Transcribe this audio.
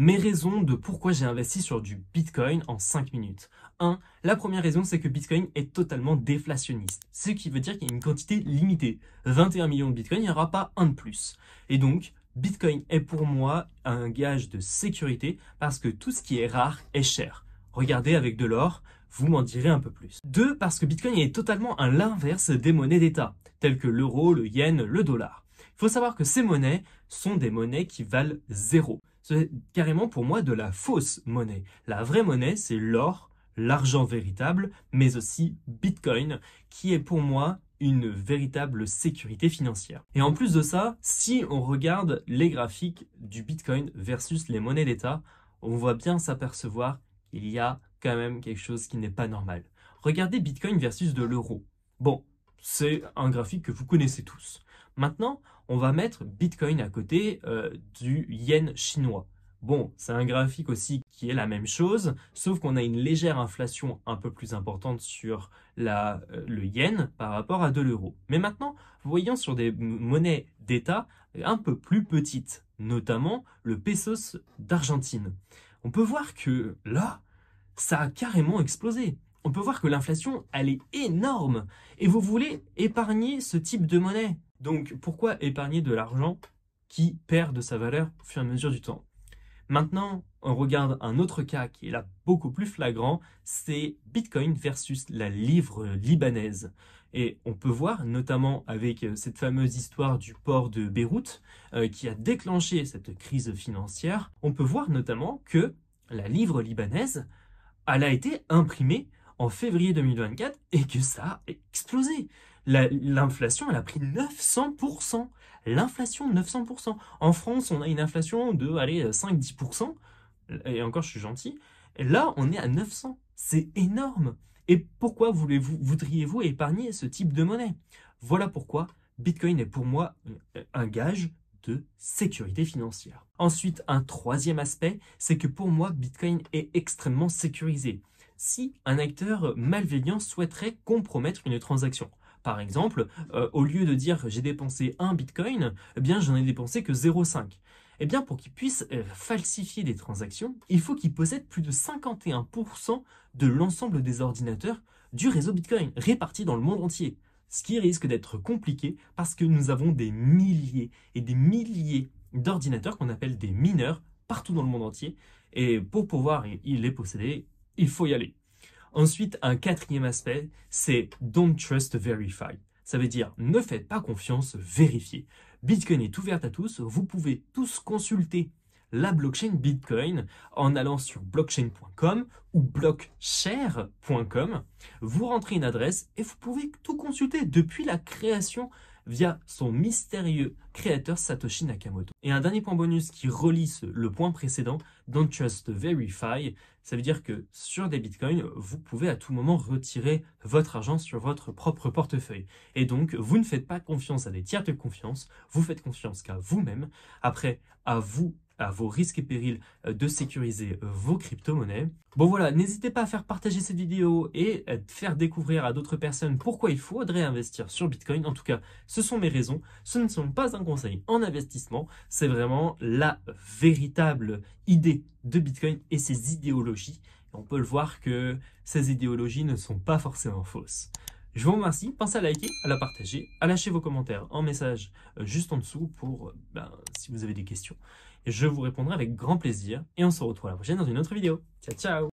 mes raisons de pourquoi j'ai investi sur du Bitcoin en 5 minutes. 1. La première raison, c'est que Bitcoin est totalement déflationniste, ce qui veut dire qu'il y a une quantité limitée. 21 millions de Bitcoin, il n'y aura pas un de plus. Et donc, Bitcoin est pour moi un gage de sécurité parce que tout ce qui est rare est cher. Regardez avec de l'or, vous m'en direz un peu plus. 2. Parce que Bitcoin est totalement à l'inverse des monnaies d'État, telles que l'euro, le yen, le dollar. Il faut savoir que ces monnaies sont des monnaies qui valent zéro c'est carrément pour moi de la fausse monnaie. La vraie monnaie, c'est l'or, l'argent véritable, mais aussi Bitcoin, qui est pour moi une véritable sécurité financière. Et en plus de ça, si on regarde les graphiques du Bitcoin versus les monnaies d'État, on voit bien s'apercevoir qu'il y a quand même quelque chose qui n'est pas normal. Regardez Bitcoin versus de l'euro. Bon, c'est un graphique que vous connaissez tous. Maintenant, on va mettre Bitcoin à côté euh, du yen chinois. Bon, c'est un graphique aussi qui est la même chose, sauf qu'on a une légère inflation un peu plus importante sur euh, le yen par rapport à de l'euro. Mais maintenant, voyons sur des monnaies d'État un peu plus petites, notamment le pesos d'Argentine. On peut voir que là, ça a carrément explosé on peut voir que l'inflation, elle est énorme. Et vous voulez épargner ce type de monnaie. Donc pourquoi épargner de l'argent qui perd de sa valeur au fur et à mesure du temps Maintenant, on regarde un autre cas qui est là beaucoup plus flagrant, c'est Bitcoin versus la livre libanaise. Et on peut voir, notamment avec euh, cette fameuse histoire du port de Beyrouth, euh, qui a déclenché cette crise financière, on peut voir notamment que la livre libanaise, elle a été imprimée en février 2024 et que ça a explosé. L'inflation, elle a pris 900%. L'inflation, 900%. En France, on a une inflation de, allez, 5-10%. Et encore, je suis gentil. Là, on est à 900. C'est énorme. Et pourquoi voulez-vous, voudriez-vous épargner ce type de monnaie Voilà pourquoi Bitcoin est pour moi euh, un gage de sécurité financière. Ensuite, un troisième aspect, c'est que pour moi, Bitcoin est extrêmement sécurisé si un acteur malveillant souhaiterait compromettre une transaction. Par exemple, euh, au lieu de dire j'ai dépensé un bitcoin, eh bien j'en ai dépensé que 0,5. Eh bien pour qu'il puisse euh, falsifier des transactions, il faut qu'il possède plus de 51% de l'ensemble des ordinateurs du réseau bitcoin répartis dans le monde entier. Ce qui risque d'être compliqué parce que nous avons des milliers et des milliers d'ordinateurs qu'on appelle des mineurs partout dans le monde entier. Et pour pouvoir les posséder, il faut y aller. Ensuite, un quatrième aspect, c'est Don't Trust Verify. Ça veut dire ne faites pas confiance, vérifiez. Bitcoin est ouverte à tous, vous pouvez tous consulter la blockchain Bitcoin en allant sur blockchain.com ou blockshare.com. Vous rentrez une adresse et vous pouvez tout consulter depuis la création via son mystérieux créateur Satoshi Nakamoto. Et un dernier point bonus qui relie le point précédent, Don't Trust Verify, ça veut dire que sur des bitcoins, vous pouvez à tout moment retirer votre argent sur votre propre portefeuille. Et donc, vous ne faites pas confiance à des tiers de confiance, vous faites confiance qu'à vous-même. Après, à vous vos risques et périls euh, de sécuriser euh, vos crypto-monnaies. Bon voilà, n'hésitez pas à faire partager cette vidéo et faire découvrir à d'autres personnes pourquoi il faudrait investir sur Bitcoin. En tout cas, ce sont mes raisons. Ce ne sont pas un conseil en investissement, c'est vraiment la véritable idée de Bitcoin et ses idéologies. On peut le voir que ces idéologies ne sont pas forcément fausses. Je vous remercie, pensez à liker, à la partager, à lâcher vos commentaires en message euh, juste en dessous pour euh, ben, si vous avez des questions. Je vous répondrai avec grand plaisir et on se retrouve à la prochaine dans une autre vidéo. Ciao ciao